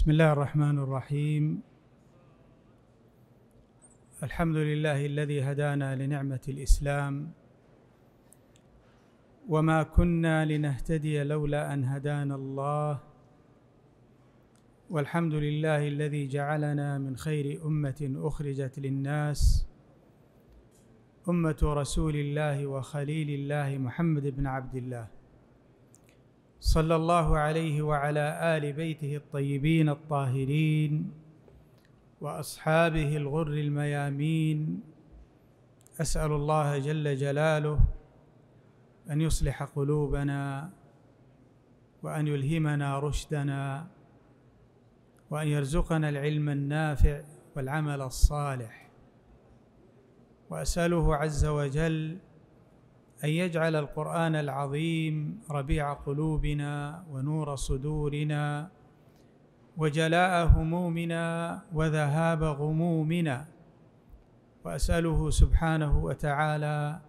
بسم الله الرحمن الرحيم الحمد لله الذي هدانا لنعمه الاسلام وما كنا لنهتدي لولا ان هدانا الله والحمد لله الذي جعلنا من خير امه اخرجت للناس امه رسول الله وخليل الله محمد بن عبد الله صلى الله عليه وعلى ال بيته الطيبين الطاهرين واصحابه الغر الميامين اسال الله جل جلاله ان يصلح قلوبنا وان يلهمنا رشدنا وان يرزقنا العلم النافع والعمل الصالح واساله عز وجل ان يجعل القران العظيم ربيع قلوبنا ونور صدورنا وجلاء همومنا وذهاب غمومنا واساله سبحانه وتعالى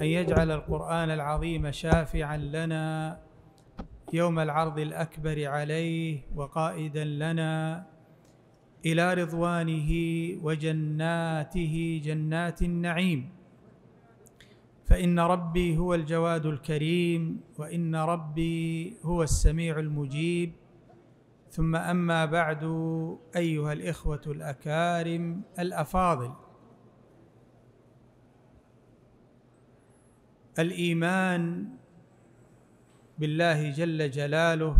ان يجعل القران العظيم شافعا لنا يوم العرض الاكبر عليه وقائدا لنا الى رضوانه وجناته جنات النعيم فان ربي هو الجواد الكريم وان ربي هو السميع المجيب ثم اما بعد ايها الاخوه الاكارم الافاضل الايمان بالله جل جلاله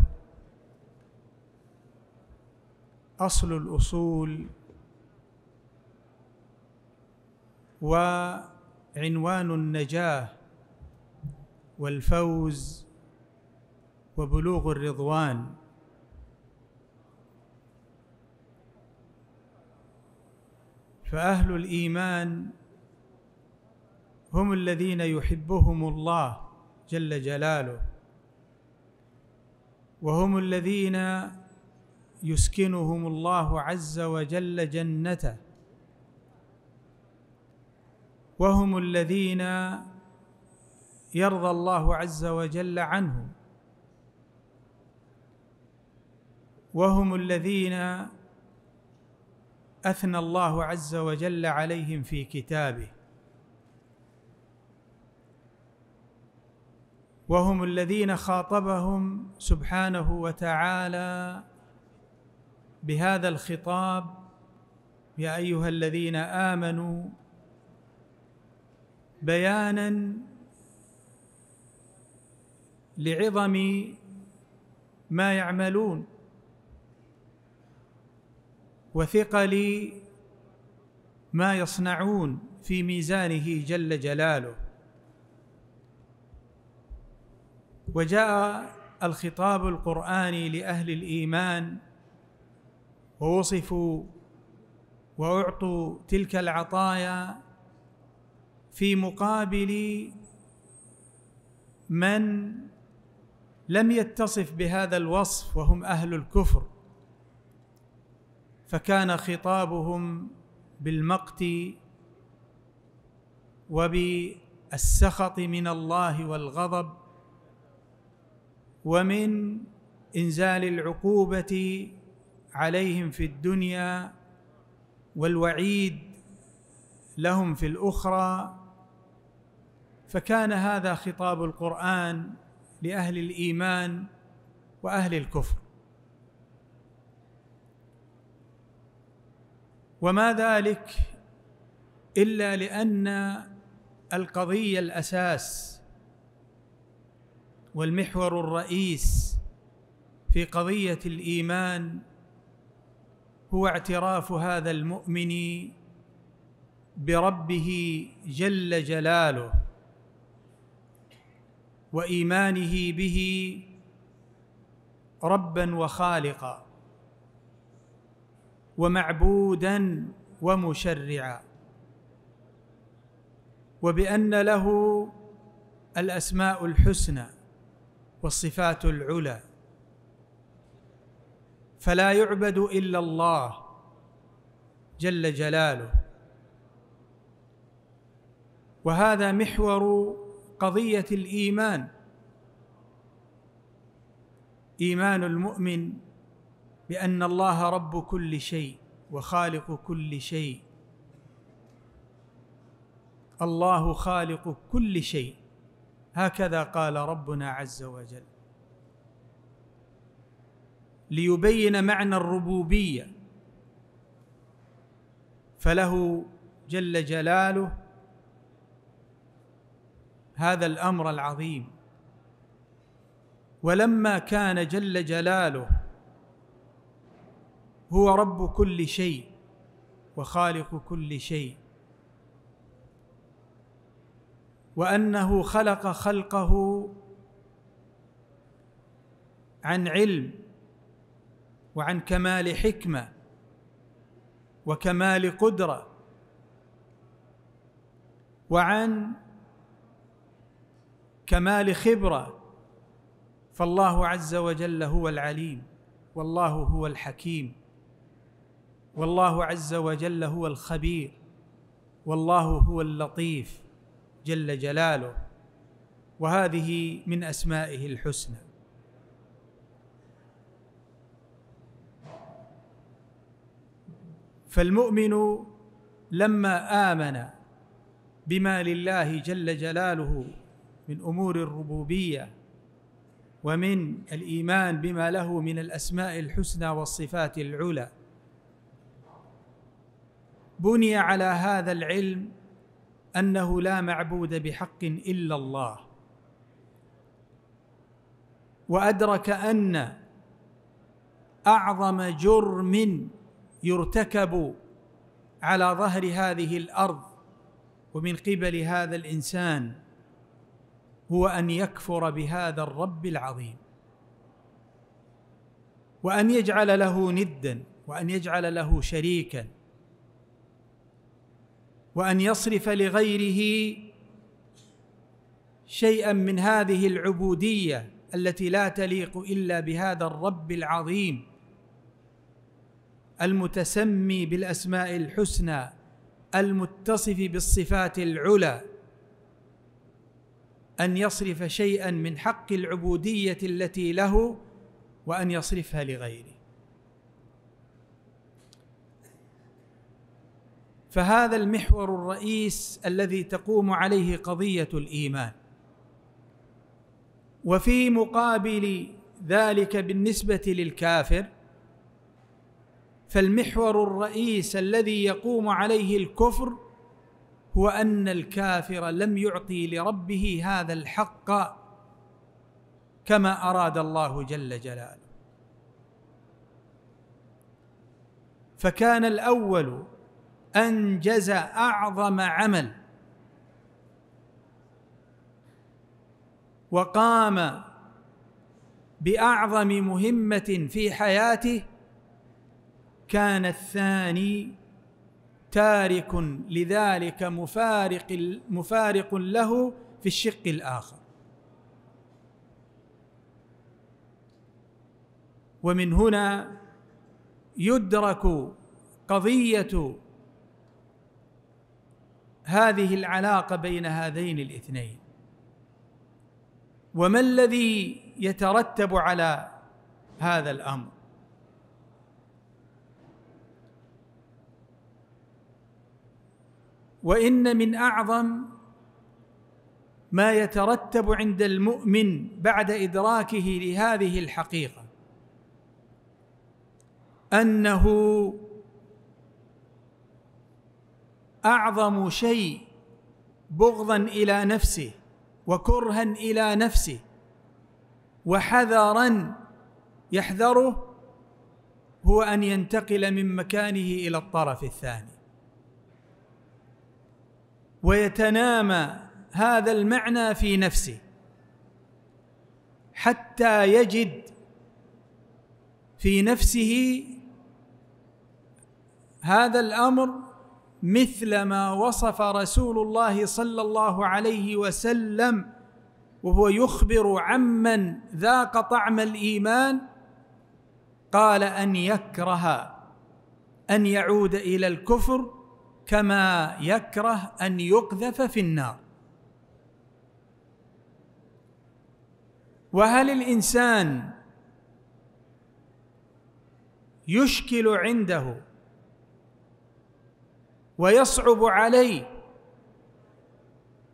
اصل الاصول و عنوان النجاه والفوز وبلوغ الرضوان فاهل الايمان هم الذين يحبهم الله جل جلاله وهم الذين يسكنهم الله عز وجل جنته وهم الذين يرضى الله عز وجل عنهم وهم الذين اثنى الله عز وجل عليهم في كتابه وهم الذين خاطبهم سبحانه وتعالى بهذا الخطاب يا ايها الذين امنوا بيانا لعظم ما يعملون وثقل ما يصنعون في ميزانه جل جلاله وجاء الخطاب القراني لاهل الايمان ووصفوا واعطوا تلك العطايا في مقابل من لم يتصف بهذا الوصف وهم اهل الكفر فكان خطابهم بالمقت وبالسخط من الله والغضب ومن انزال العقوبه عليهم في الدنيا والوعيد لهم في الاخرى فكان هذا خطاب القرآن لأهل الإيمان وأهل الكفر وما ذلك إلا لأن القضية الأساس والمحور الرئيس في قضية الإيمان هو اعتراف هذا المؤمن بربه جل جلاله وايمانه به ربا وخالقا ومعبودا ومشرعا وبان له الاسماء الحسنى والصفات العلى فلا يعبد الا الله جل جلاله وهذا محور قضيه الايمان ايمان المؤمن بان الله رب كل شيء وخالق كل شيء الله خالق كل شيء هكذا قال ربنا عز وجل ليبين معنى الربوبيه فله جل جلاله هذا الامر العظيم ولما كان جل جلاله هو رب كل شيء وخالق كل شيء وانه خلق خلقه عن علم وعن كمال حكمه وكمال قدره وعن كمال خبره فالله عز وجل هو العليم والله هو الحكيم والله عز وجل هو الخبير والله هو اللطيف جل جلاله وهذه من اسمائه الحسنى فالمؤمن لما امن بما لله جل جلاله من امور الربوبيه ومن الايمان بما له من الاسماء الحسنى والصفات العلى بني على هذا العلم انه لا معبود بحق الا الله وادرك ان اعظم جرم يرتكب على ظهر هذه الارض ومن قبل هذا الانسان هو ان يكفر بهذا الرب العظيم وان يجعل له ندا وان يجعل له شريكا وان يصرف لغيره شيئا من هذه العبوديه التي لا تليق الا بهذا الرب العظيم المتسمي بالاسماء الحسنى المتصف بالصفات العلى ان يصرف شيئا من حق العبوديه التي له وان يصرفها لغيره فهذا المحور الرئيس الذي تقوم عليه قضيه الايمان وفي مقابل ذلك بالنسبه للكافر فالمحور الرئيس الذي يقوم عليه الكفر هو ان الكافر لم يعطي لربه هذا الحق كما اراد الله جل جلاله فكان الاول انجز اعظم عمل وقام باعظم مهمه في حياته كان الثاني تارك لذلك مفارق مفارق له في الشق الاخر ومن هنا يدرك قضيه هذه العلاقه بين هذين الاثنين وما الذي يترتب على هذا الامر وان من اعظم ما يترتب عند المؤمن بعد ادراكه لهذه الحقيقه انه اعظم شيء بغضا الى نفسه وكرها الى نفسه وحذرا يحذره هو ان ينتقل من مكانه الى الطرف الثاني ويتنامى هذا المعنى في نفسه حتى يجد في نفسه هذا الامر مثل ما وصف رسول الله صلى الله عليه وسلم وهو يخبر عمن ذاق طعم الايمان قال ان يكره ان يعود الى الكفر كما يكره ان يقذف في النار وهل الانسان يشكل عنده ويصعب عليه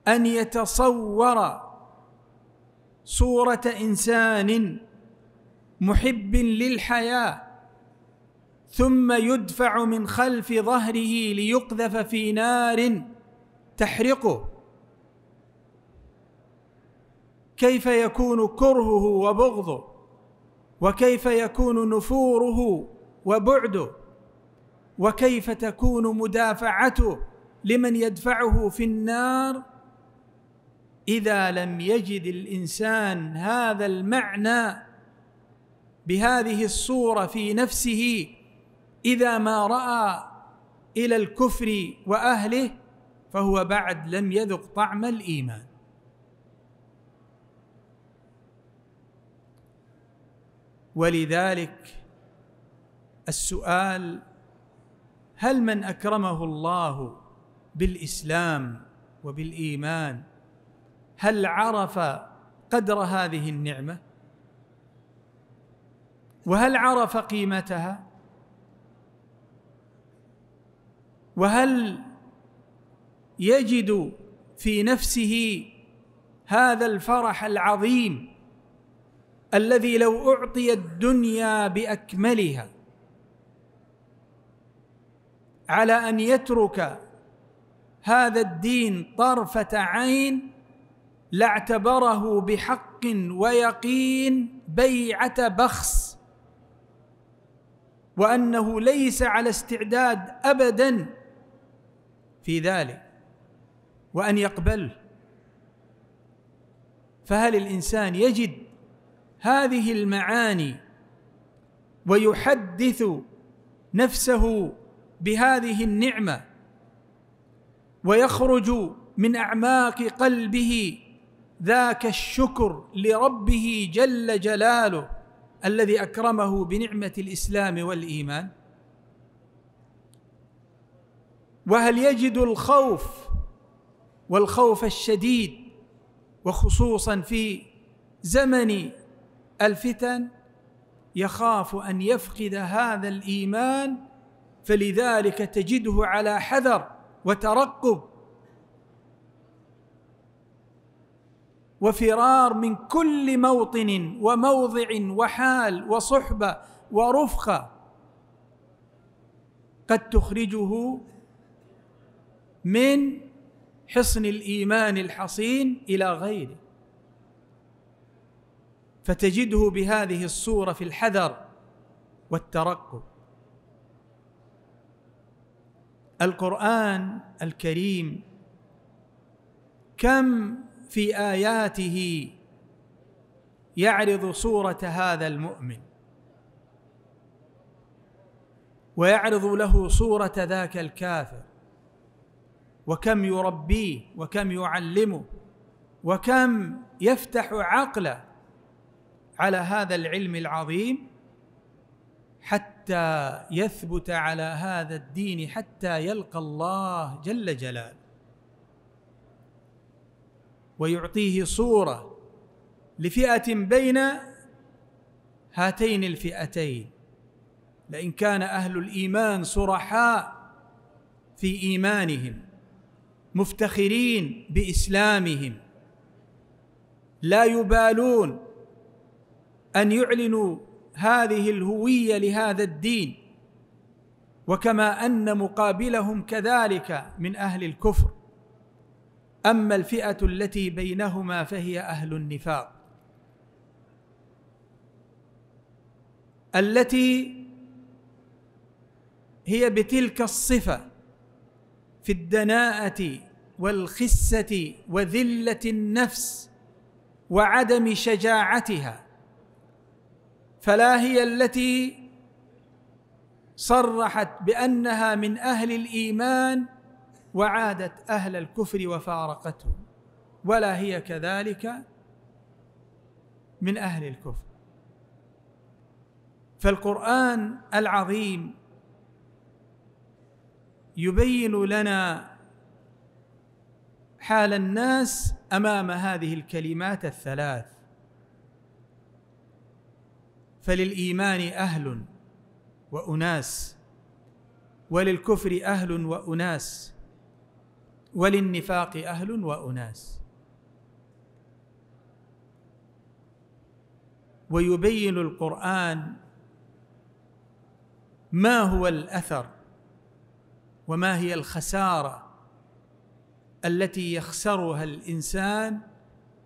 ان يتصور صوره انسان محب للحياه ثم يدفع من خلف ظهره ليقذف في نار تحرقه كيف يكون كرهه وبغضه وكيف يكون نفوره وبعده وكيف تكون مدافعته لمن يدفعه في النار اذا لم يجد الانسان هذا المعنى بهذه الصوره في نفسه اذا ما راى الى الكفر واهله فهو بعد لم يذق طعم الايمان ولذلك السؤال هل من اكرمه الله بالاسلام وبالايمان هل عرف قدر هذه النعمه وهل عرف قيمتها وهل يجد في نفسه هذا الفرح العظيم الذي لو اعطي الدنيا باكملها على ان يترك هذا الدين طرفه عين لاعتبره بحق ويقين بيعه بخس وانه ليس على استعداد ابدا في ذلك وأن يقبله فهل الإنسان يجد هذه المعاني ويحدث نفسه بهذه النعمة ويخرج من أعماق قلبه ذاك الشكر لربه جل جلاله الذي أكرمه بنعمة الإسلام والإيمان؟ وهل يجد الخوف والخوف الشديد وخصوصا في زمن الفتن يخاف ان يفقد هذا الايمان فلذلك تجده على حذر وترقب وفرار من كل موطن وموضع وحال وصحبه ورفقه قد تخرجه من حصن الايمان الحصين الى غيره فتجده بهذه الصوره في الحذر والترقب القران الكريم كم في اياته يعرض صوره هذا المؤمن ويعرض له صوره ذاك الكافر وكم يربيه وكم يعلمه وكم يفتح عقله على هذا العلم العظيم حتى يثبت على هذا الدين حتى يلقى الله جل جلاله ويعطيه صوره لفئه بين هاتين الفئتين لئن كان اهل الايمان صرحاء في ايمانهم مفتخرين باسلامهم لا يبالون ان يعلنوا هذه الهويه لهذا الدين وكما ان مقابلهم كذلك من اهل الكفر اما الفئه التي بينهما فهي اهل النفاق التي هي بتلك الصفه في الدناءه والخسه وذله النفس وعدم شجاعتها فلا هي التي صرحت بانها من اهل الايمان وعادت اهل الكفر وفارقته ولا هي كذلك من اهل الكفر فالقران العظيم يبين لنا حال الناس امام هذه الكلمات الثلاث فللايمان اهل واناس وللكفر اهل واناس وللنفاق اهل واناس ويبين القران ما هو الاثر وما هي الخساره التي يخسرها الانسان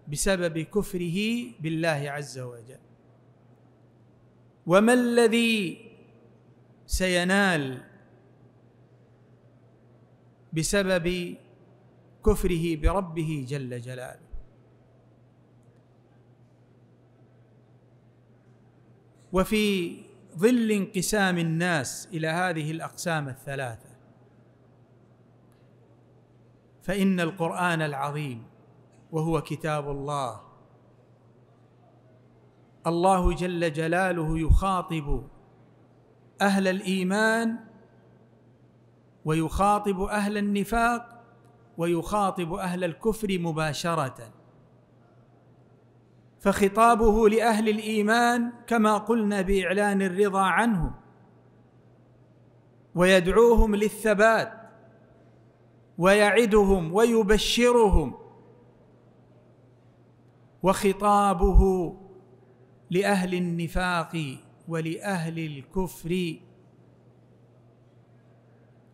بسبب كفره بالله عز وجل وما الذي سينال بسبب كفره بربه جل جلاله وفي ظل انقسام الناس الى هذه الاقسام الثلاثه فان القران العظيم وهو كتاب الله الله جل جلاله يخاطب اهل الايمان ويخاطب اهل النفاق ويخاطب اهل الكفر مباشره فخطابه لاهل الايمان كما قلنا باعلان الرضا عنهم ويدعوهم للثبات ويعدهم ويبشرهم وخطابه لاهل النفاق ولاهل الكفر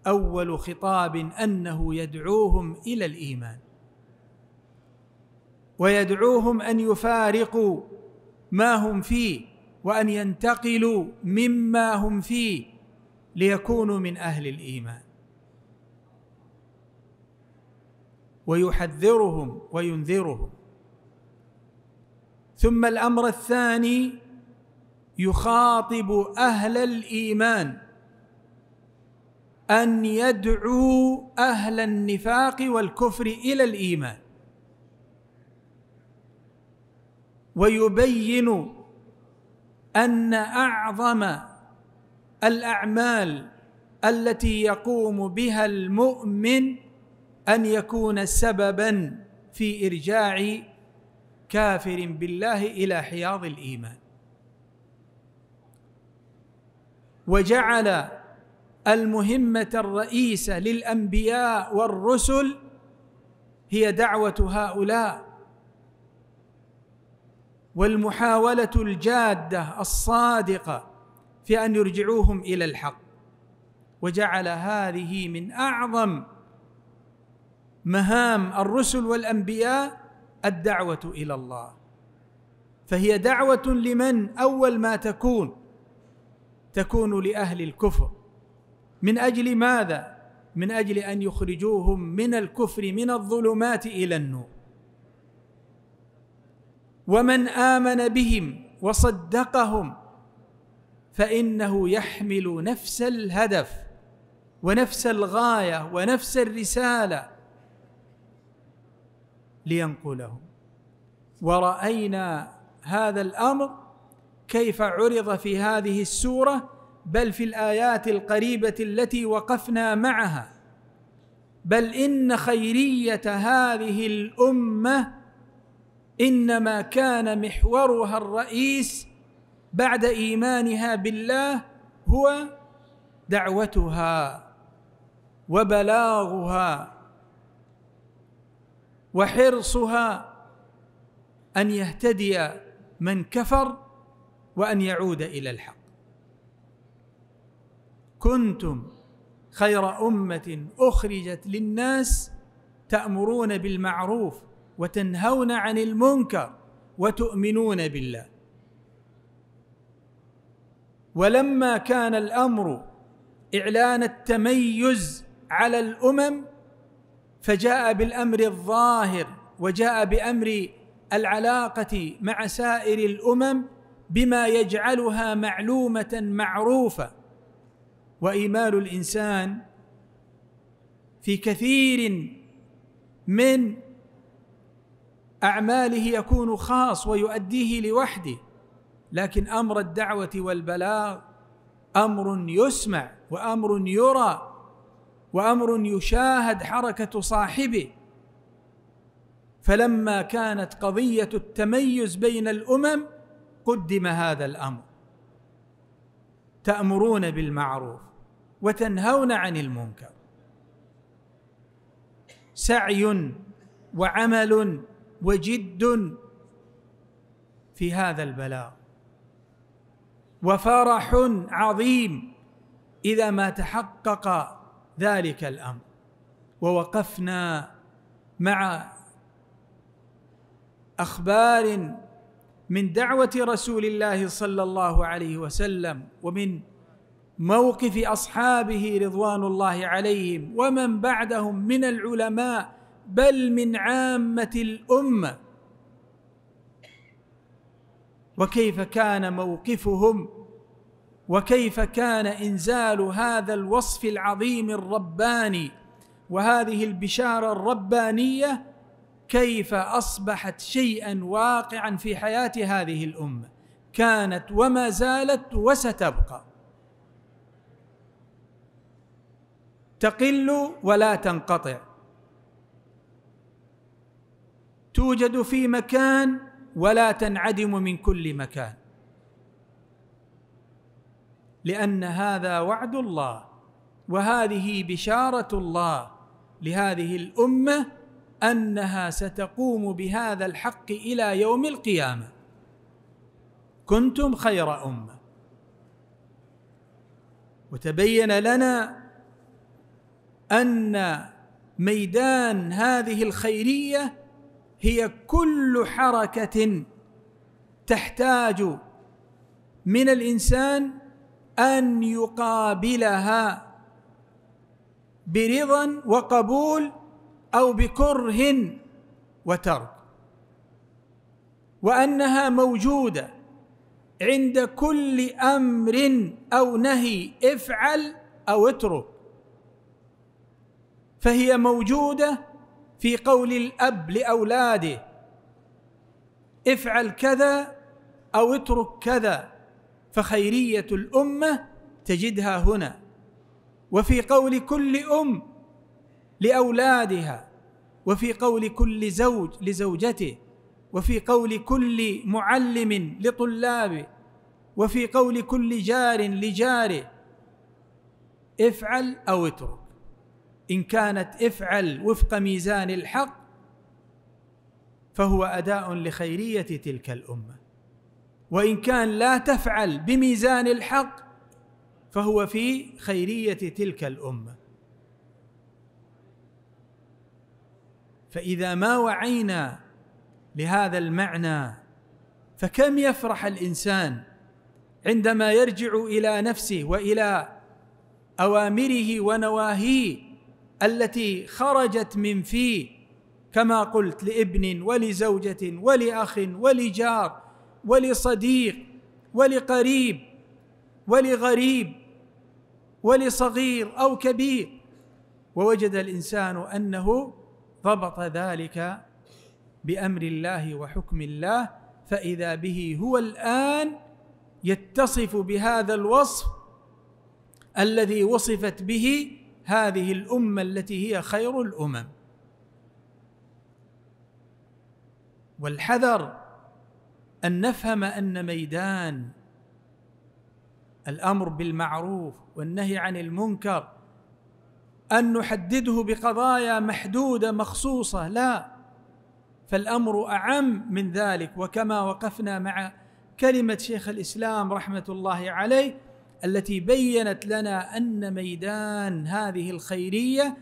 اول خطاب انه يدعوهم الى الايمان ويدعوهم ان يفارقوا ما هم فيه وان ينتقلوا مما هم فيه ليكونوا من اهل الايمان ويحذرهم وينذرهم ثم الامر الثاني يخاطب اهل الايمان ان يدعوا اهل النفاق والكفر الى الايمان ويبين ان اعظم الاعمال التي يقوم بها المؤمن ان يكون سببا في ارجاع كافر بالله الى حياض الايمان وجعل المهمه الرئيسه للانبياء والرسل هي دعوه هؤلاء والمحاوله الجاده الصادقه في ان يرجعوهم الى الحق وجعل هذه من اعظم مهام الرسل والانبياء الدعوه الى الله فهي دعوه لمن اول ما تكون تكون لاهل الكفر من اجل ماذا من اجل ان يخرجوهم من الكفر من الظلمات الى النور ومن امن بهم وصدقهم فانه يحمل نفس الهدف ونفس الغايه ونفس الرساله لينقله ورأينا هذا الأمر كيف عرض في هذه السورة بل في الآيات القريبة التي وقفنا معها بل إن خيرية هذه الأمة إنما كان محورها الرئيس بعد إيمانها بالله هو دعوتها وبلاغها وحرصها ان يهتدي من كفر وان يعود الى الحق كنتم خير امه اخرجت للناس تامرون بالمعروف وتنهون عن المنكر وتؤمنون بالله ولما كان الامر اعلان التميز على الامم فجاء بالامر الظاهر وجاء بامر العلاقه مع سائر الامم بما يجعلها معلومه معروفه وايمان الانسان في كثير من اعماله يكون خاص ويؤديه لوحده لكن امر الدعوه والبلاغ امر يسمع وامر يرى وامر يشاهد حركه صاحبه فلما كانت قضيه التميز بين الامم قدم هذا الامر تامرون بالمعروف وتنهون عن المنكر سعي وعمل وجد في هذا البلاغ وفرح عظيم اذا ما تحقق ذلك الامر ووقفنا مع اخبار من دعوه رسول الله صلى الله عليه وسلم ومن موقف اصحابه رضوان الله عليهم ومن بعدهم من العلماء بل من عامه الامه وكيف كان موقفهم وكيف كان انزال هذا الوصف العظيم الرباني وهذه البشاره الربانيه كيف اصبحت شيئا واقعا في حياه هذه الامه كانت وما زالت وستبقى تقل ولا تنقطع توجد في مكان ولا تنعدم من كل مكان لان هذا وعد الله وهذه بشاره الله لهذه الامه انها ستقوم بهذا الحق الى يوم القيامه كنتم خير امه وتبين لنا ان ميدان هذه الخيريه هي كل حركه تحتاج من الانسان ان يقابلها برضا وقبول او بكره وترك وانها موجوده عند كل امر او نهي افعل او اترك فهي موجوده في قول الاب لاولاده افعل كذا او اترك كذا فخيريه الامه تجدها هنا وفي قول كل ام لاولادها وفي قول كل زوج لزوجته وفي قول كل معلم لطلابه وفي قول كل جار لجاره افعل او اترك ان كانت افعل وفق ميزان الحق فهو اداء لخيريه تلك الامه وان كان لا تفعل بميزان الحق فهو في خيريه تلك الامه فاذا ما وعينا لهذا المعنى فكم يفرح الانسان عندما يرجع الى نفسه والى اوامره ونواهيه التي خرجت من فيه كما قلت لابن ولزوجه ولاخ ولجار ولصديق ولقريب ولغريب ولصغير او كبير ووجد الانسان انه ضبط ذلك بامر الله وحكم الله فاذا به هو الان يتصف بهذا الوصف الذي وصفت به هذه الامه التي هي خير الامم والحذر ان نفهم ان ميدان الامر بالمعروف والنهي عن المنكر ان نحدده بقضايا محدوده مخصوصه لا فالامر اعم من ذلك وكما وقفنا مع كلمه شيخ الاسلام رحمه الله عليه التي بينت لنا ان ميدان هذه الخيريه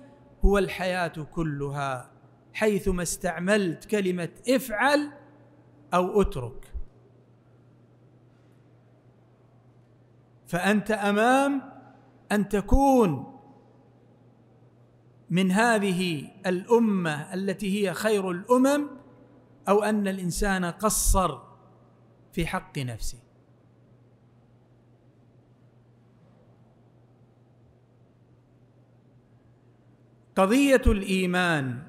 هو الحياه كلها حيثما استعملت كلمه افعل او اترك فانت امام ان تكون من هذه الامه التي هي خير الامم او ان الانسان قصر في حق نفسه قضيه الايمان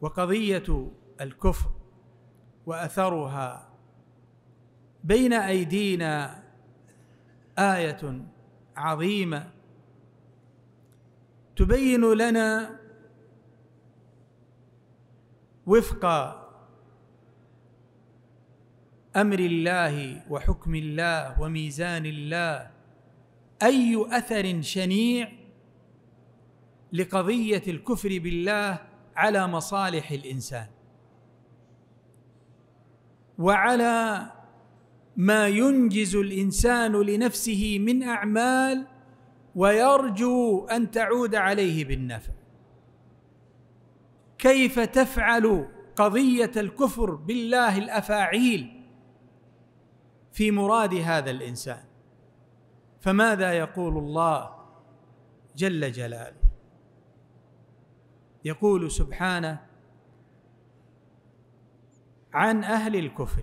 وقضيه الكفر واثرها بين ايدينا ايه عظيمه تبين لنا وفق امر الله وحكم الله وميزان الله اي اثر شنيع لقضيه الكفر بالله على مصالح الانسان وعلى ما ينجز الانسان لنفسه من اعمال ويرجو ان تعود عليه بالنفع كيف تفعل قضيه الكفر بالله الافاعيل في مراد هذا الانسان فماذا يقول الله جل جلاله يقول سبحانه عن اهل الكفر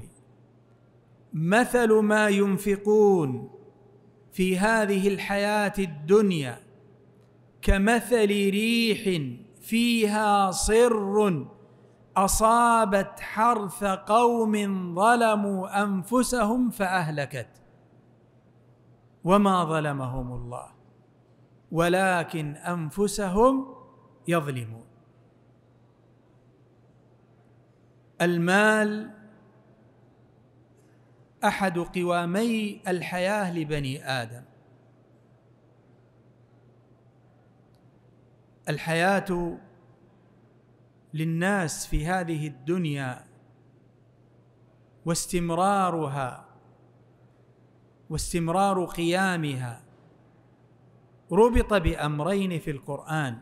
مثل ما ينفقون في هذه الحياه الدنيا كمثل ريح فيها صر اصابت حرث قوم ظلموا انفسهم فاهلكت وما ظلمهم الله ولكن انفسهم يظلمون المال احد قوامي الحياه لبني ادم الحياه للناس في هذه الدنيا واستمرارها واستمرار قيامها ربط بامرين في القران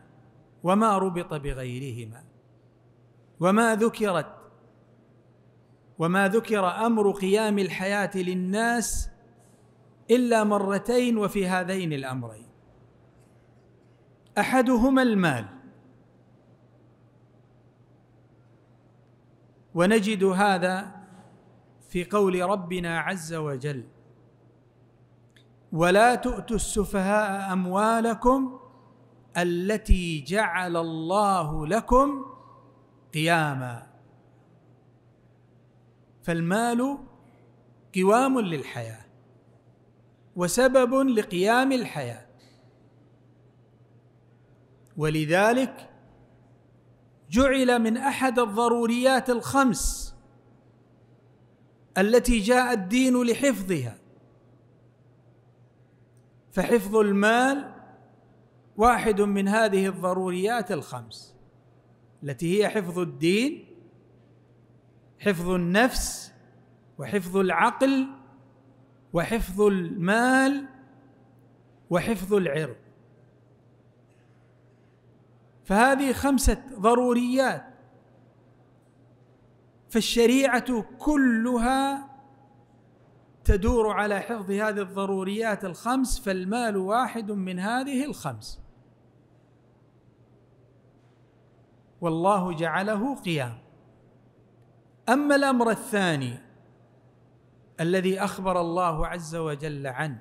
وما ربط بغيرهما وما ذكرت وما ذكر امر قيام الحياه للناس الا مرتين وفي هذين الامرين احدهما المال ونجد هذا في قول ربنا عز وجل ولا تؤتوا السفهاء اموالكم التي جعل الله لكم قياما فالمال قوام للحياه وسبب لقيام الحياه ولذلك جعل من احد الضروريات الخمس التي جاء الدين لحفظها فحفظ المال واحد من هذه الضروريات الخمس التي هي حفظ الدين حفظ النفس وحفظ العقل وحفظ المال وحفظ العرض فهذه خمسه ضروريات فالشريعه كلها تدور على حفظ هذه الضروريات الخمس فالمال واحد من هذه الخمس والله جعله قيام اما الامر الثاني الذي اخبر الله عز وجل عنه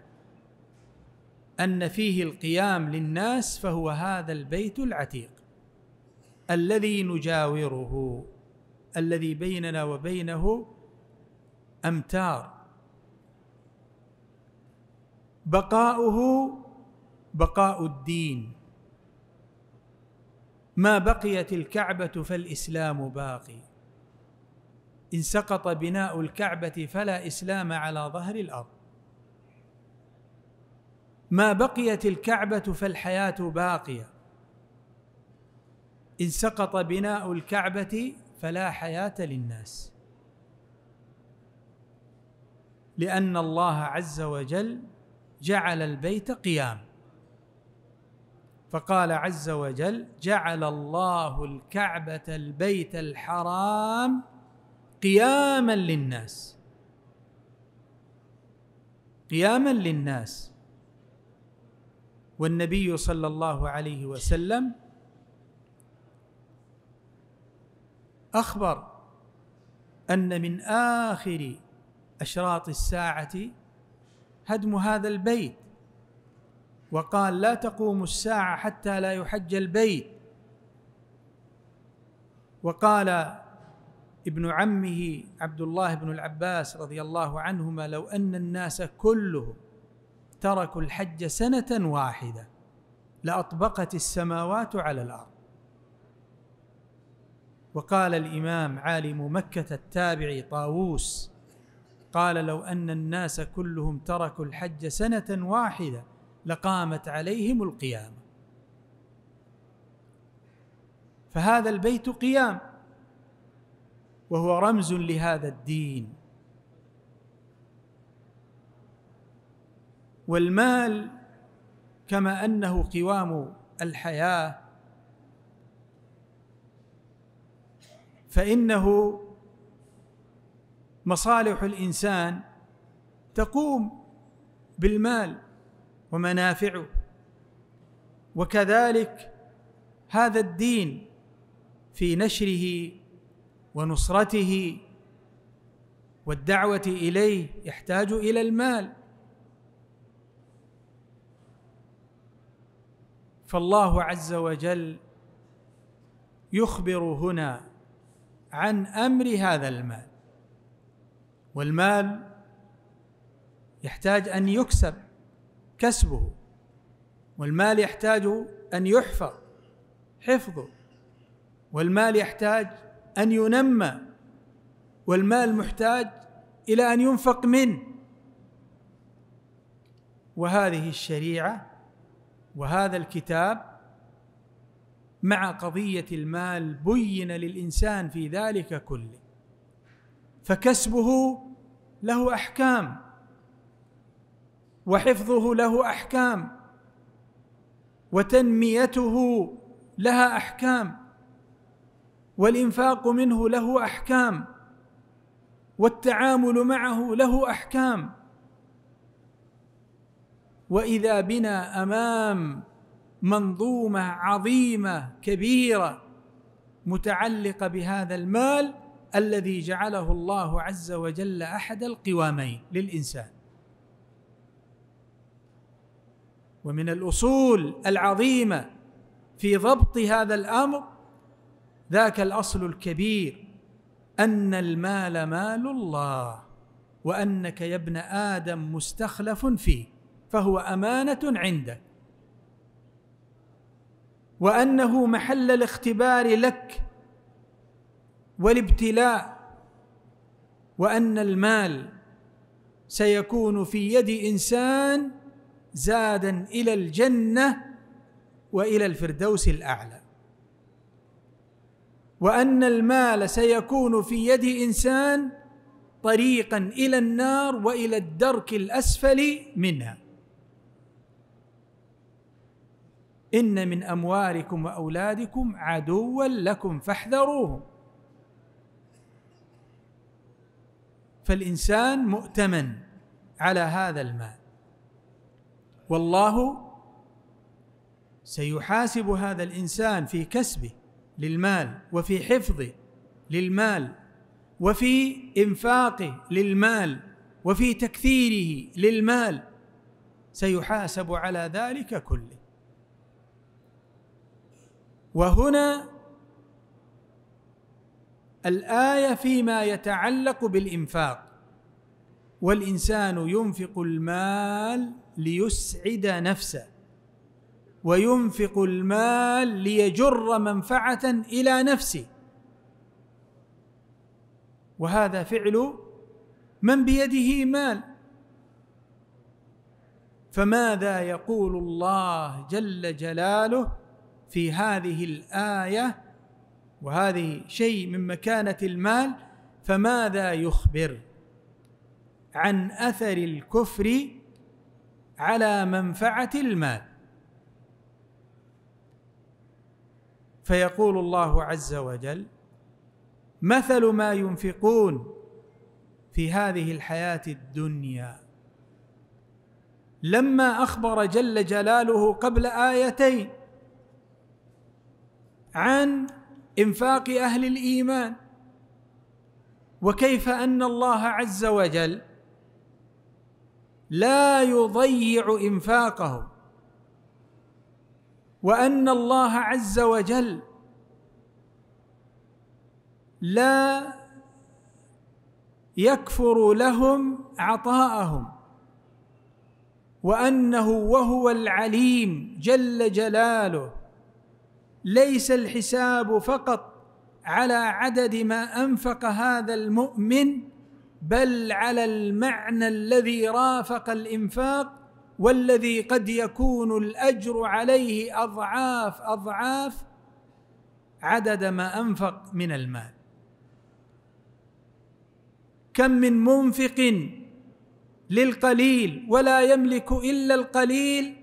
ان فيه القيام للناس فهو هذا البيت العتيق الذي نجاوره الذي بيننا وبينه امتار بقاؤه بقاء الدين ما بقيت الكعبه فالاسلام باقي إن سقط بناء الكعبة فلا إسلام على ظهر الأرض ما بقيت الكعبة فالحياة باقية إن سقط بناء الكعبة فلا حياة للناس لأن الله عز وجل جعل البيت قيام فقال عز وجل جعل الله الكعبة البيت الحرام قياما للناس قياما للناس والنبي صلى الله عليه وسلم اخبر ان من اخر اشراط الساعه هدم هذا البيت وقال لا تقوم الساعه حتى لا يحج البيت وقال ابن عمه عبد الله بن العباس رضي الله عنهما لو ان الناس كلهم تركوا الحج سنه واحده لاطبقت السماوات على الارض وقال الامام عالم مكه التابع طاووس قال لو ان الناس كلهم تركوا الحج سنه واحده لقامت عليهم القيامه فهذا البيت قيام وهو رمز لهذا الدين والمال كما انه قوام الحياه فانه مصالح الانسان تقوم بالمال ومنافعه وكذلك هذا الدين في نشره ونصرته والدعوه اليه يحتاج الى المال فالله عز وجل يخبر هنا عن امر هذا المال والمال يحتاج ان يكسب كسبه والمال يحتاج ان يحفظ حفظه والمال يحتاج ان ينمى والمال محتاج الى ان ينفق منه وهذه الشريعه وهذا الكتاب مع قضيه المال بين للانسان في ذلك كله فكسبه له احكام وحفظه له احكام وتنميته لها احكام والانفاق منه له احكام والتعامل معه له احكام واذا بنا امام منظومه عظيمه كبيره متعلقه بهذا المال الذي جعله الله عز وجل احد القوامين للانسان ومن الاصول العظيمه في ضبط هذا الامر ذاك الاصل الكبير ان المال مال الله وانك يا ابن ادم مستخلف فيه فهو امانه عندك وانه محل الاختبار لك والابتلاء وان المال سيكون في يد انسان زادا الى الجنه والى الفردوس الاعلى وان المال سيكون في يد انسان طريقا الى النار والى الدرك الاسفل منها ان من اموالكم واولادكم عدوا لكم فاحذروهم فالانسان مؤتمن على هذا المال والله سيحاسب هذا الانسان في كسبه للمال وفي حفظه للمال وفي انفاقه للمال وفي تكثيره للمال سيحاسب على ذلك كله وهنا الايه فيما يتعلق بالانفاق والانسان ينفق المال ليسعد نفسه وينفق المال ليجر منفعه الى نفسه وهذا فعل من بيده مال فماذا يقول الله جل جلاله في هذه الايه وهذه شيء من مكانه المال فماذا يخبر عن اثر الكفر على منفعه المال فيقول الله عز وجل مثل ما ينفقون في هذه الحياه الدنيا لما اخبر جل جلاله قبل ايتين عن انفاق اهل الايمان وكيف ان الله عز وجل لا يضيع انفاقهم وان الله عز وجل لا يكفر لهم عطاءهم وانه وهو العليم جل جلاله ليس الحساب فقط على عدد ما انفق هذا المؤمن بل على المعنى الذي رافق الانفاق والذي قد يكون الاجر عليه اضعاف اضعاف عدد ما انفق من المال كم من منفق للقليل ولا يملك الا القليل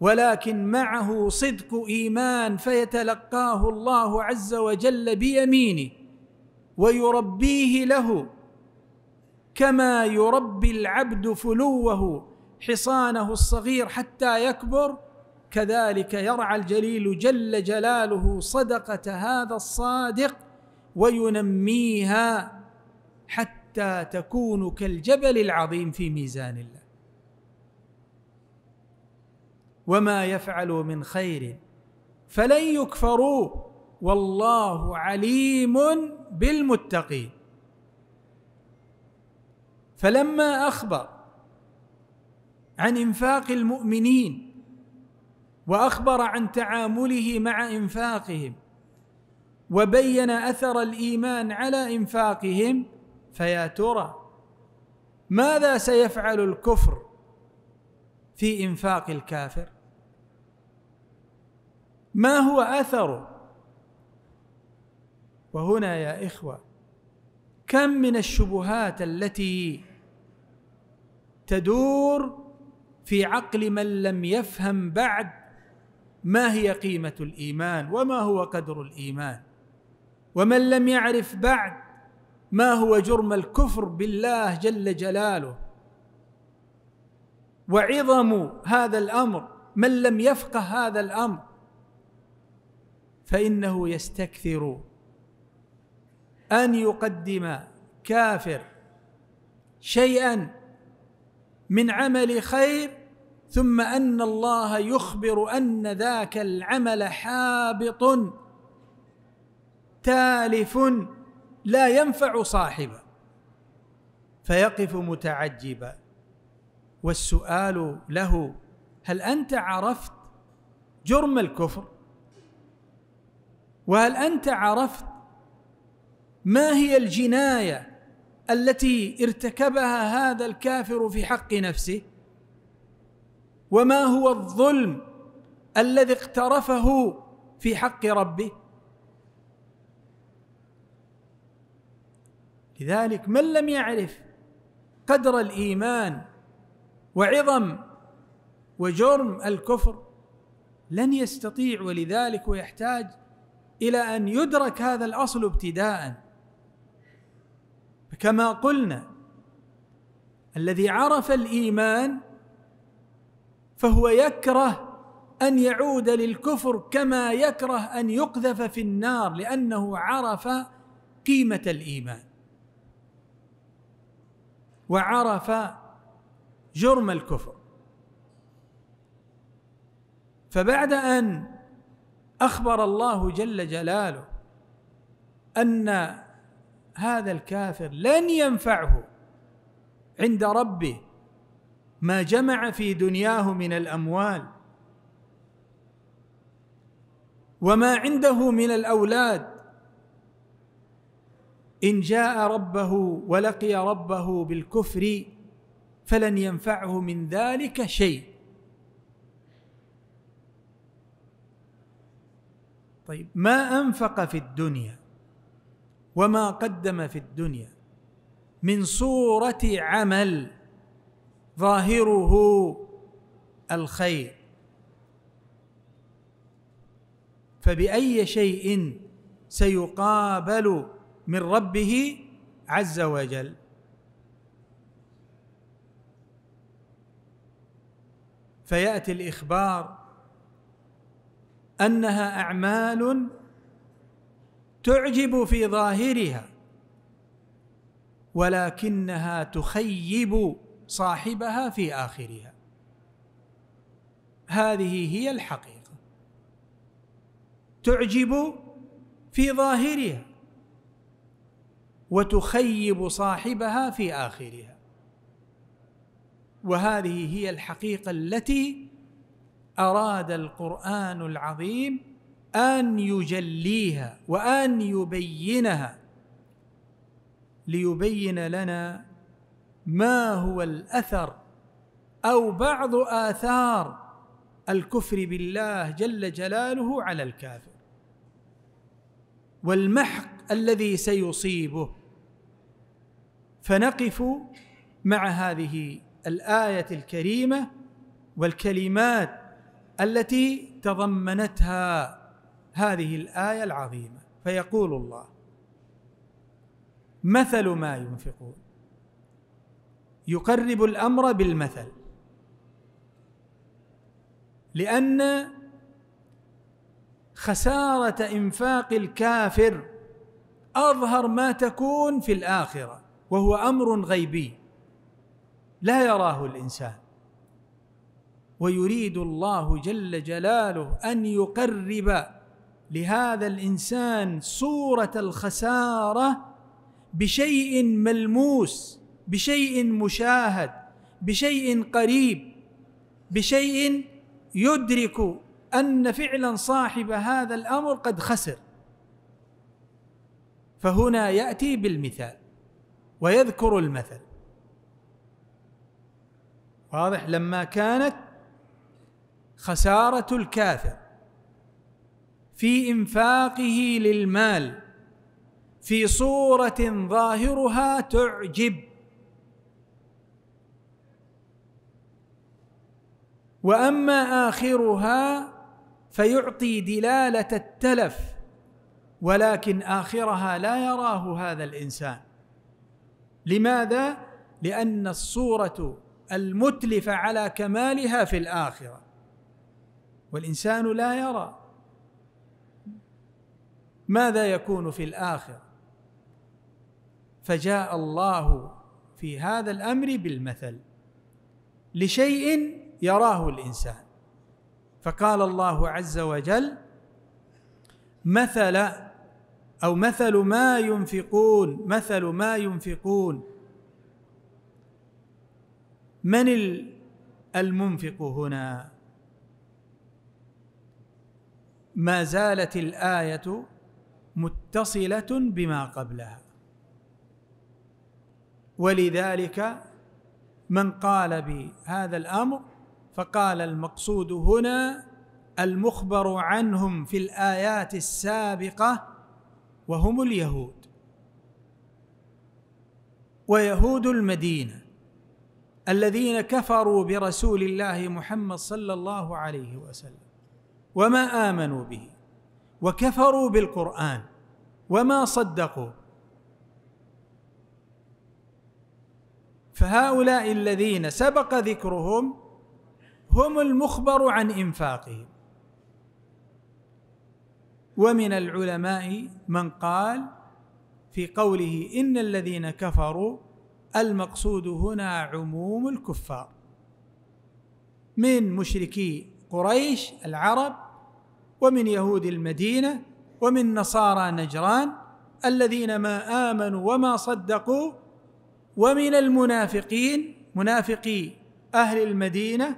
ولكن معه صدق ايمان فيتلقاه الله عز وجل بيمينه ويربيه له كما يربي العبد فلوه حصانه الصغير حتى يكبر كذلك يرعى الجليل جل جلاله صدقه هذا الصادق وينميها حتى تكون كالجبل العظيم في ميزان الله وما يفعلوا من خير فلن يكفروا والله عليم بالمتقين فلما اخبر عن انفاق المؤمنين واخبر عن تعامله مع انفاقهم وبين اثر الايمان على انفاقهم فيا ترى ماذا سيفعل الكفر في انفاق الكافر ما هو اثره وهنا يا اخوه كم من الشبهات التي تدور في عقل من لم يفهم بعد ما هي قيمه الايمان وما هو قدر الايمان ومن لم يعرف بعد ما هو جرم الكفر بالله جل جلاله وعظم هذا الامر من لم يفقه هذا الامر فانه يستكثر ان يقدم كافر شيئا من عمل خير ثم ان الله يخبر ان ذاك العمل حابط تالف لا ينفع صاحبه فيقف متعجبا والسؤال له هل انت عرفت جرم الكفر وهل انت عرفت ما هي الجنايه التي ارتكبها هذا الكافر في حق نفسه وما هو الظلم الذي اقترفه في حق ربه لذلك من لم يعرف قدر الايمان وعظم وجرم الكفر لن يستطيع ولذلك ويحتاج الى ان يدرك هذا الاصل ابتداء كما قلنا الذي عرف الايمان فهو يكره ان يعود للكفر كما يكره ان يقذف في النار لانه عرف قيمه الايمان وعرف جرم الكفر فبعد ان اخبر الله جل جلاله ان هذا الكافر لن ينفعه عند ربه ما جمع في دنياه من الاموال وما عنده من الاولاد ان جاء ربه ولقي ربه بالكفر فلن ينفعه من ذلك شيء طيب ما انفق في الدنيا وما قدم في الدنيا من صوره عمل ظاهره الخير فباي شيء سيقابل من ربه عز وجل فياتي الاخبار انها اعمال تعجب في ظاهرها ولكنها تخيب صاحبها في اخرها هذه هي الحقيقه تعجب في ظاهرها وتخيب صاحبها في اخرها وهذه هي الحقيقه التي اراد القران العظيم ان يجليها وان يبينها ليبين لنا ما هو الاثر او بعض اثار الكفر بالله جل جلاله على الكافر والمحق الذي سيصيبه فنقف مع هذه الايه الكريمه والكلمات التي تضمنتها هذه الايه العظيمه فيقول الله مثل ما ينفقون يقرب الامر بالمثل لان خساره انفاق الكافر اظهر ما تكون في الاخره وهو امر غيبي لا يراه الانسان ويريد الله جل جلاله ان يقرب لهذا الانسان صوره الخساره بشيء ملموس بشيء مشاهد بشيء قريب بشيء يدرك ان فعلا صاحب هذا الامر قد خسر فهنا ياتي بالمثال ويذكر المثل واضح لما كانت خساره الكافر في انفاقه للمال في صوره ظاهرها تعجب واما اخرها فيعطي دلاله التلف ولكن اخرها لا يراه هذا الانسان لماذا لان الصوره المتلفه على كمالها في الاخره والانسان لا يرى ماذا يكون في الاخر فجاء الله في هذا الامر بالمثل لشيء يراه الانسان فقال الله عز وجل مثل او مثل ما ينفقون مثل ما ينفقون من المنفق هنا ما زالت الايه متصله بما قبلها ولذلك من قال بهذا الامر فقال المقصود هنا المخبر عنهم في الايات السابقه وهم اليهود ويهود المدينه الذين كفروا برسول الله محمد صلى الله عليه وسلم وما امنوا به وكفروا بالقران وما صدقوا فهؤلاء الذين سبق ذكرهم هم المخبر عن انفاقهم ومن العلماء من قال في قوله ان الذين كفروا المقصود هنا عموم الكفار من مشركي قريش العرب ومن يهود المدينه ومن نصارى نجران الذين ما امنوا وما صدقوا ومن المنافقين منافقي اهل المدينه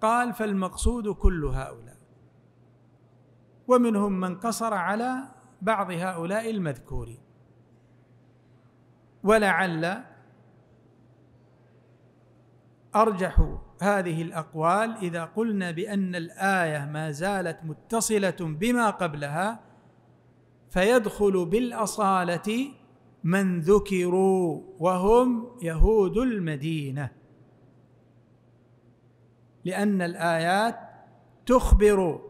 قال فالمقصود كل هؤلاء ومنهم من قصر على بعض هؤلاء المذكورين ولعل ارجح هذه الاقوال اذا قلنا بان الايه ما زالت متصله بما قبلها فيدخل بالاصاله من ذكروا وهم يهود المدينه لان الايات تخبر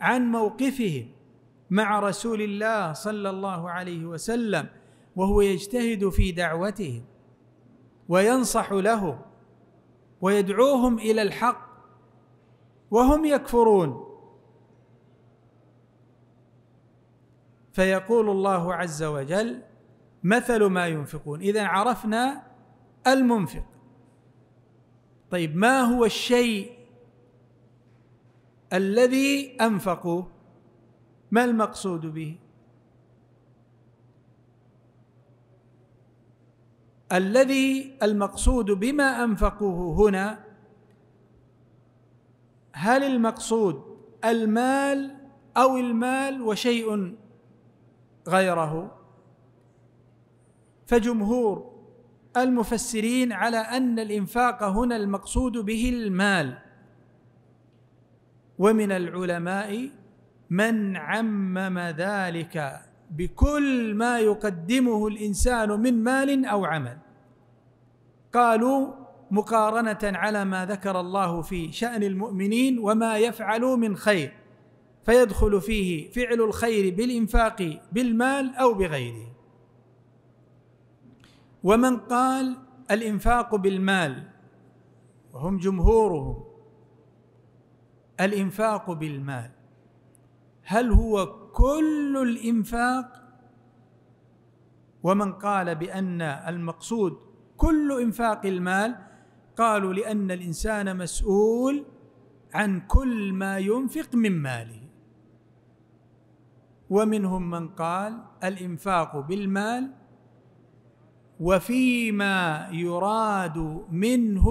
عن موقفهم مع رسول الله صلى الله عليه وسلم وهو يجتهد في دعوتهم وينصح لهم ويدعوهم الى الحق وهم يكفرون فيقول الله عز وجل مثل ما ينفقون اذا عرفنا المنفق طيب ما هو الشيء الذي انفقوه ما المقصود به الذي المقصود بما انفقوه هنا هل المقصود المال او المال وشيء غيره فجمهور المفسرين على ان الانفاق هنا المقصود به المال ومن العلماء من عمم ذلك بكل ما يقدمه الانسان من مال او عمل قالوا مقارنه على ما ذكر الله في شان المؤمنين وما يفعل من خير فيدخل فيه فعل الخير بالانفاق بالمال او بغيره ومن قال الانفاق بالمال وهم جمهورهم الانفاق بالمال هل هو كل الانفاق ومن قال بان المقصود كل انفاق المال قالوا لان الانسان مسؤول عن كل ما ينفق من ماله ومنهم من قال الانفاق بالمال وفيما يراد منه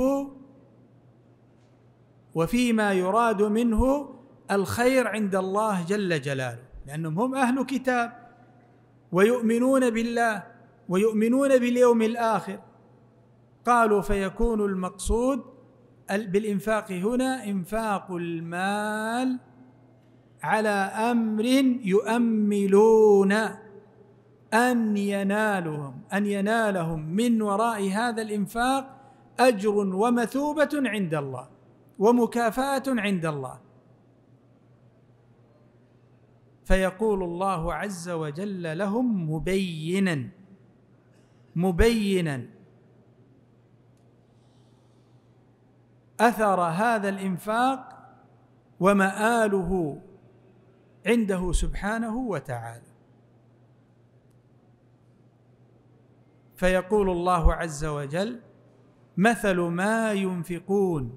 وفيما يراد منه الخير عند الله جل جلاله لانهم هم اهل كتاب ويؤمنون بالله ويؤمنون باليوم الاخر قالوا فيكون المقصود بالانفاق هنا انفاق المال على امر يؤملون ان ينالهم ان ينالهم من وراء هذا الانفاق اجر ومثوبه عند الله ومكافاه عند الله فيقول الله عز وجل لهم مبينا مبينا اثر هذا الانفاق ومآله عنده سبحانه وتعالى فيقول الله عز وجل مثل ما ينفقون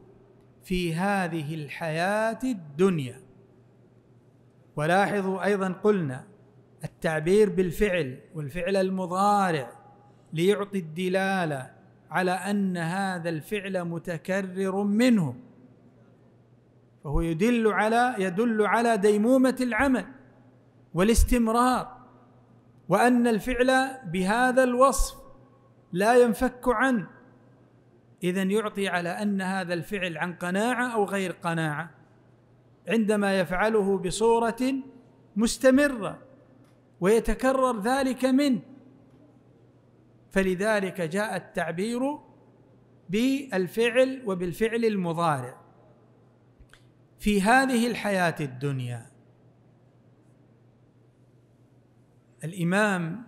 في هذه الحياه الدنيا ولاحظوا ايضا قلنا التعبير بالفعل والفعل المضارع ليعطي الدلاله على ان هذا الفعل متكرر منه فهو يدل على يدل على ديمومه العمل والاستمرار وان الفعل بهذا الوصف لا ينفك عنه اذا يعطي على ان هذا الفعل عن قناعه او غير قناعه عندما يفعله بصوره مستمره ويتكرر ذلك منه فلذلك جاء التعبير بالفعل وبالفعل المضارع في هذه الحياه الدنيا الامام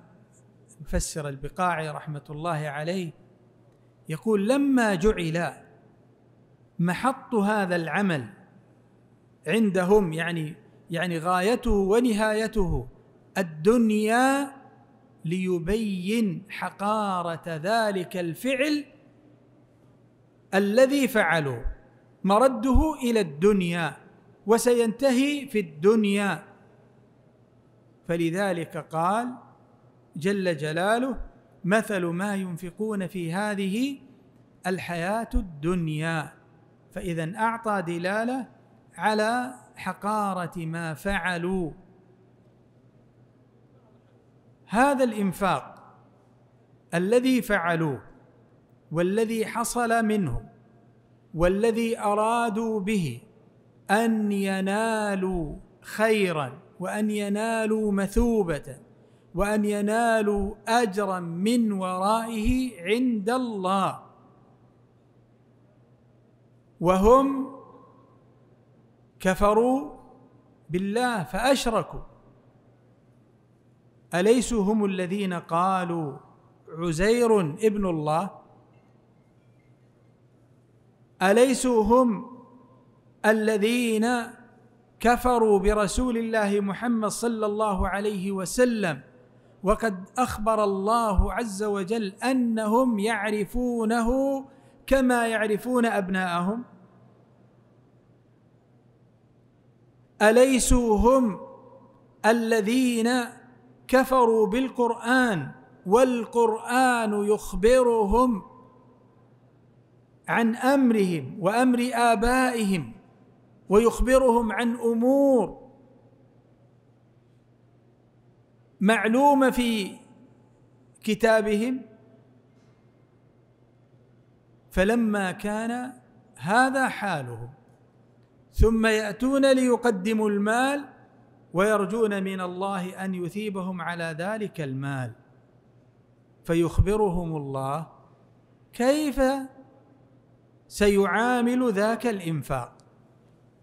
مفسر البقاعي رحمه الله عليه يقول لما جعل محط هذا العمل عندهم يعني يعني غايته ونهايته الدنيا ليبين حقاره ذلك الفعل الذي فعلوا مرده الى الدنيا وسينتهي في الدنيا فلذلك قال جل جلاله مثل ما ينفقون في هذه الحياه الدنيا فاذا اعطى دلاله على حقاره ما فعلوا هذا الانفاق الذي فعلوه والذي حصل منه والذي ارادوا به ان ينالوا خيرا وان ينالوا مثوبه وان ينالوا اجرا من ورائه عند الله وهم كفروا بالله فاشركوا اليسوا هم الذين قالوا عزير ابن الله اليسوا هم الذين كفروا برسول الله محمد صلى الله عليه وسلم وقد اخبر الله عز وجل انهم يعرفونه كما يعرفون ابناءهم اليسوا هم الذين كفروا بالقران والقران يخبرهم عن امرهم وامر ابائهم ويخبرهم عن امور معلومه في كتابهم فلما كان هذا حالهم ثم ياتون ليقدموا المال ويرجون من الله ان يثيبهم على ذلك المال فيخبرهم الله كيف سيعامل ذاك الانفاق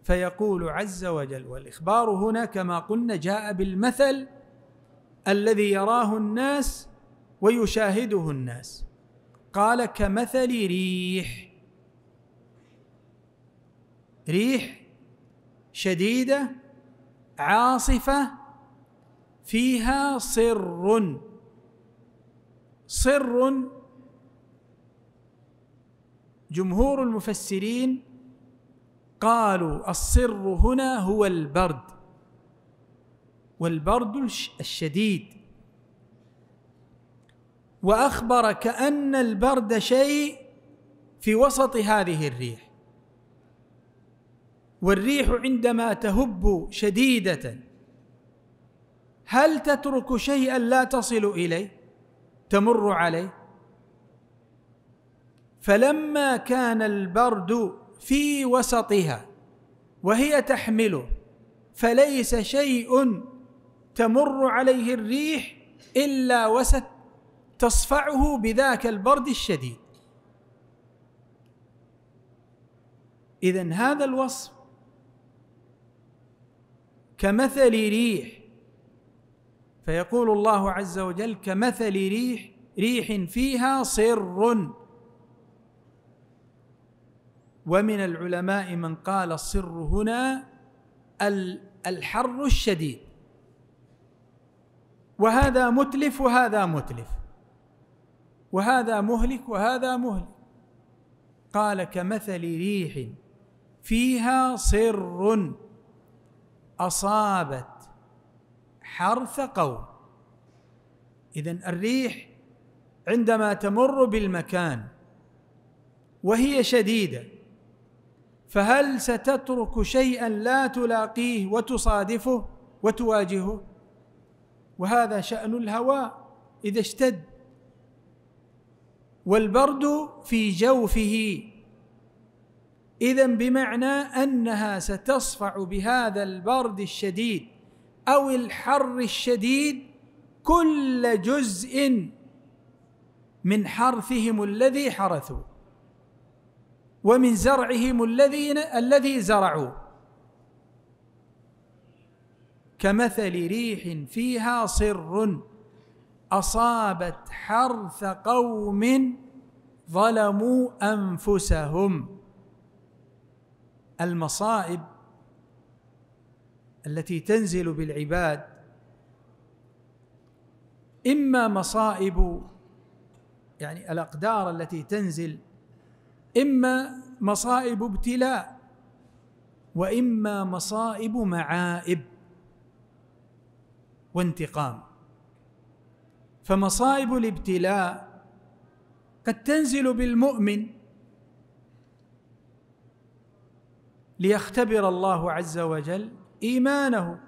فيقول عز وجل والاخبار هنا كما قلنا جاء بالمثل الذي يراه الناس ويشاهده الناس قال كمثل ريح ريح شديده عاصفه فيها صر صر جمهور المفسرين قالوا الصر هنا هو البرد والبرد الشديد واخبر كان البرد شيء في وسط هذه الريح والريح عندما تهب شديده هل تترك شيئا لا تصل اليه تمر عليه فلما كان البرد في وسطها وهي تحمله فليس شيء تمر عليه الريح الا وست تصفعه بذاك البرد الشديد اذا هذا الوصف كمثل ريح فيقول الله عز وجل كمثل ريح ريح فيها صر ومن العلماء من قال الصر هنا الحر الشديد وهذا متلف وهذا متلف وهذا مهلك وهذا مهلك قال كمثل ريح فيها صر اصابت حرث قوم اذا الريح عندما تمر بالمكان وهي شديده فهل ستترك شيئا لا تلاقيه وتصادفه وتواجهه وهذا شان الهواء اذا اشتد والبرد في جوفه اذا بمعنى انها ستصفع بهذا البرد الشديد او الحر الشديد كل جزء من حرثهم الذي حرثوا ومن زرعهم الذين الذي زرعوا كمثل ريح فيها صر اصابت حرث قوم ظلموا انفسهم المصائب التي تنزل بالعباد اما مصائب يعني الاقدار التي تنزل اما مصائب ابتلاء واما مصائب معائب وانتقام فمصائب الابتلاء قد تنزل بالمؤمن ليختبر الله عز وجل ايمانه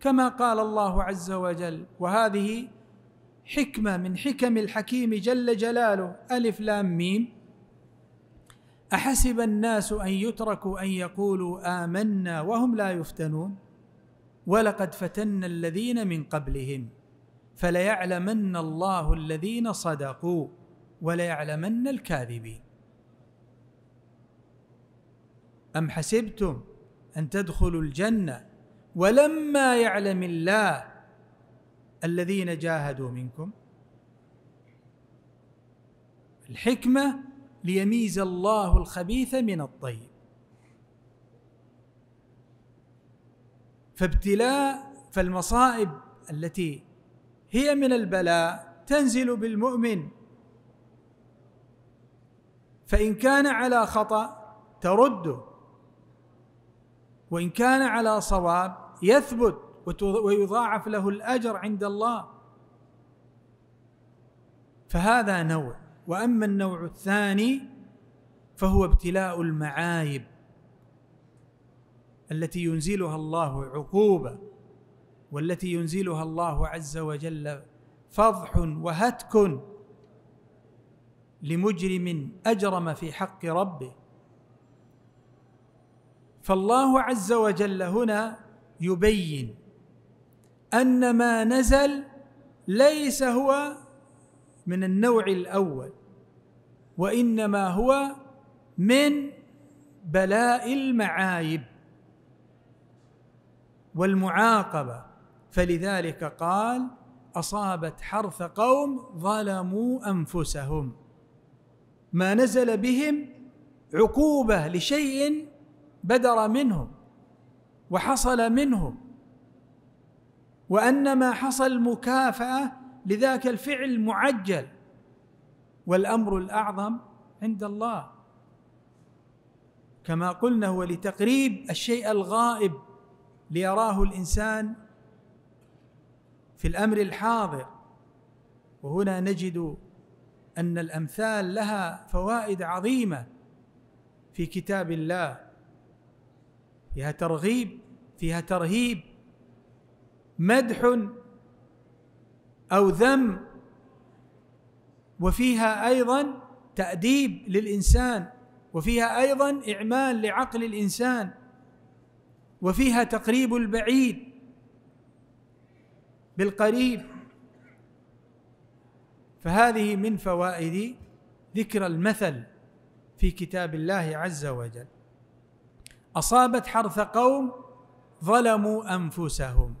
كما قال الله عز وجل وهذه حكمه من حكم الحكيم جل جلاله الف لام ميم احسب الناس ان يتركوا ان يقولوا امنا وهم لا يفتنون ولقد فتنا الذين من قبلهم فليعلمن الله الذين صدقوا وليعلمن الكاذبين أم حسبتم أن تدخلوا الجنة ولما يعلم الله الذين جاهدوا منكم الحكمة ليميز الله الخبيث من الطيب فابتلاء فالمصائب التي هي من البلاء تنزل بالمؤمن فإن كان على خطأ ترده وان كان على صواب يثبت ويضاعف له الاجر عند الله فهذا نوع واما النوع الثاني فهو ابتلاء المعايب التي ينزلها الله عقوبه والتي ينزلها الله عز وجل فضح وهتك لمجرم اجرم في حق ربه فالله عز وجل هنا يبين ان ما نزل ليس هو من النوع الاول وانما هو من بلاء المعايب والمعاقبه فلذلك قال اصابت حرث قوم ظلموا انفسهم ما نزل بهم عقوبه لشيء بدر منهم وحصل منهم وان ما حصل مكافاه لذاك الفعل معجل والامر الاعظم عند الله كما قلنا هو لتقريب الشيء الغائب ليراه الانسان في الامر الحاضر وهنا نجد ان الامثال لها فوائد عظيمه في كتاب الله فيها ترغيب فيها ترهيب مدح او ذم وفيها ايضا تاديب للانسان وفيها ايضا اعمال لعقل الانسان وفيها تقريب البعيد بالقريب فهذه من فوائد ذكر المثل في كتاب الله عز وجل اصابت حرث قوم ظلموا انفسهم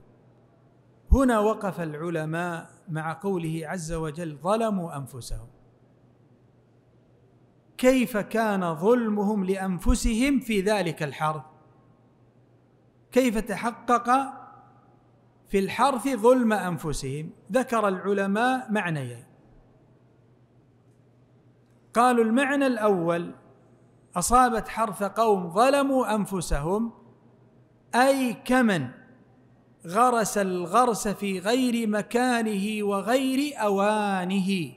هنا وقف العلماء مع قوله عز وجل ظلموا انفسهم كيف كان ظلمهم لانفسهم في ذلك الحرث كيف تحقق في الحرث ظلم انفسهم ذكر العلماء معنيين قالوا المعنى الاول أصابت حرث قوم ظلموا أنفسهم أي كمن غرس الغرس في غير مكانه وغير أوانه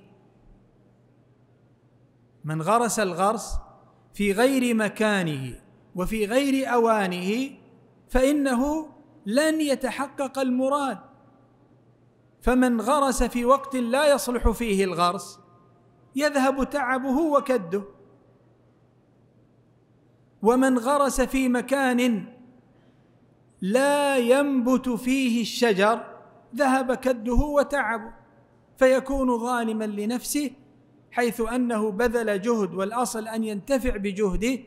من غرس الغرس في غير مكانه وفي غير أوانه فإنه لن يتحقق المراد فمن غرس في وقت لا يصلح فيه الغرس يذهب تعبه وكده ومن غرس في مكان لا ينبت فيه الشجر ذهب كده وتعبه فيكون ظالما لنفسه حيث انه بذل جهد والاصل ان ينتفع بجهده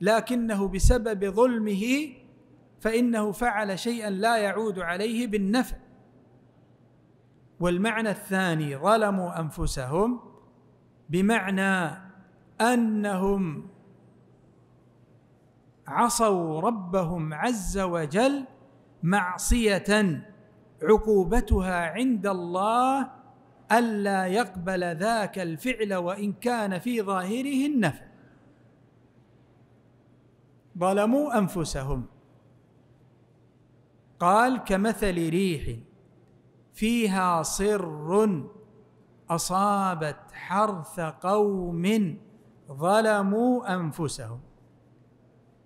لكنه بسبب ظلمه فانه فعل شيئا لا يعود عليه بالنفع والمعنى الثاني ظلموا انفسهم بمعنى انهم عصوا ربهم عز وجل معصيه عقوبتها عند الله الا يقبل ذاك الفعل وان كان في ظاهره النفع ظلموا انفسهم قال كمثل ريح فيها صر اصابت حرث قوم ظلموا انفسهم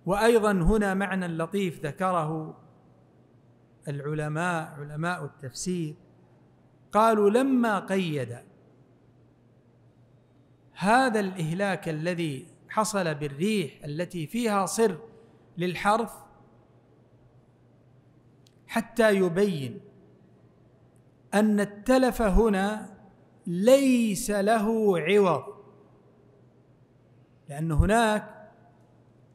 وايضا هنا معنى لطيف ذكره العلماء علماء التفسير قالوا لما قيد هذا الاهلاك الذي حصل بالريح التي فيها صر للحرف حتى يبين ان التلف هنا ليس له عوض لان هناك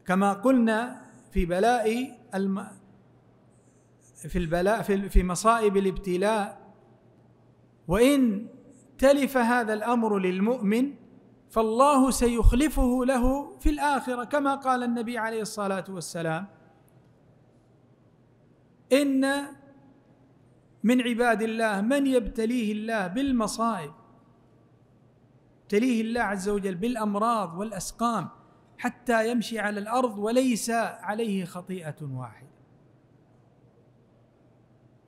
كما قلنا في بلاء الم... في البلاء في, في مصائب الابتلاء وان تلف هذا الامر للمؤمن فالله سيخلفه له في الاخره كما قال النبي عليه الصلاه والسلام ان من عباد الله من يبتليه الله بالمصائب يبتليه الله عز وجل بالامراض والاسقام حتى يمشي على الارض وليس عليه خطيئه واحده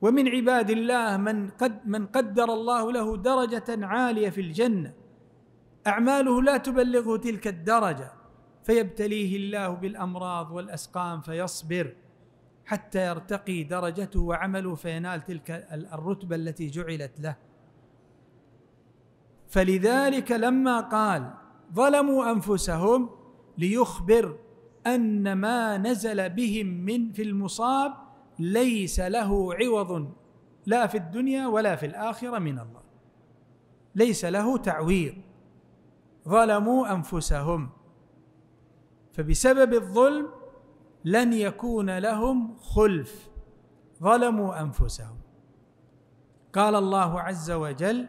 ومن عباد الله من قد من قدر الله له درجه عاليه في الجنه اعماله لا تبلغه تلك الدرجه فيبتليه الله بالامراض والاسقام فيصبر حتى يرتقي درجته وعمله فينال تلك الرتبه التي جعلت له فلذلك لما قال ظلموا انفسهم ليخبر ان ما نزل بهم من في المصاب ليس له عوض لا في الدنيا ولا في الاخره من الله ليس له تعويض ظلموا انفسهم فبسبب الظلم لن يكون لهم خلف ظلموا انفسهم قال الله عز وجل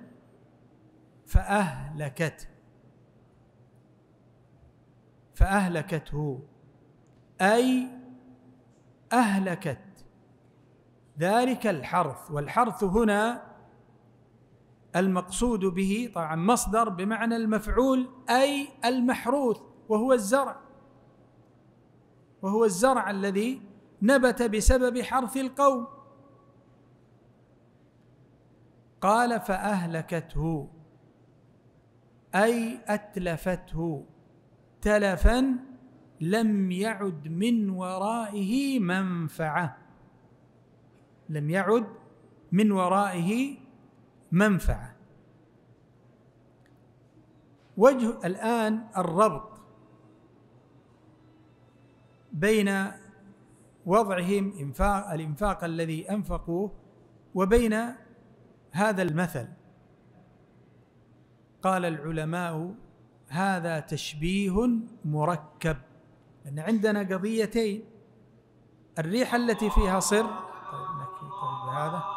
فاهلكته فأهلكته أي أهلكت ذلك الحرث والحرث هنا المقصود به طبعا مصدر بمعنى المفعول أي المحروث وهو الزرع وهو الزرع الذي نبت بسبب حرث القوم قال فأهلكته أي أتلفته تلفا لم يعد من ورائه منفعه لم يعد من ورائه منفعه وجه الان الربط بين وضعهم انفاق الانفاق الذي انفقوه وبين هذا المثل قال العلماء هذا تشبيه مركب لأن عندنا قضيتين الريح التي فيها صر طيب, طيب، هذا